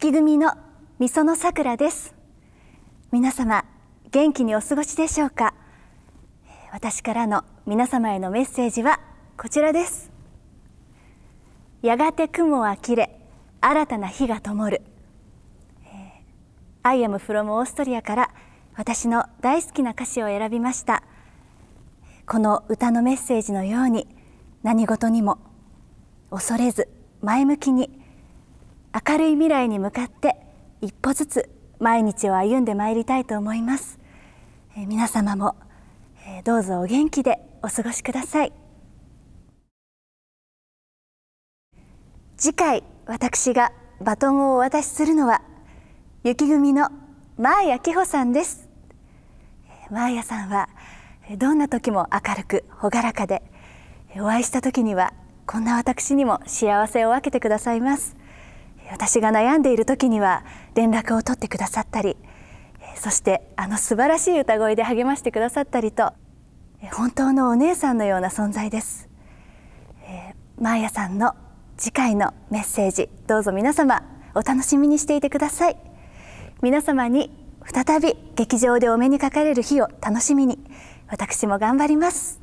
月組のみそのさくらです皆様元気にお過ごしでしょうか私からの皆様へのメッセージはこちらですやがて雲は切れ新たな火が灯る、えー、I am from オーストリアから私の大好きな歌詞を選びましたこの歌のメッセージのように何事にも恐れず前向きに明るい未来に向かって一歩ずつ毎日を歩んでまいりたいと思います、え皆様も、えどうぞお元気でお過ごしください次回私がバトンをお渡しするのは雪組の前明穂さんです前谷さんはどんな時も明るく朗らかでお会いした時にはこんな私にも幸せを分けてくださいます私が悩んでいる時には連絡を取ってくださったりそしてあの素晴らしい歌声で励ましてくださったりと本当のお姉さんのような存在です、えー、マーヤさんの次回のメッセージどうぞ皆様お楽しみにしていてください皆様に再び劇場でお目にかかれる日を楽しみに私も頑張ります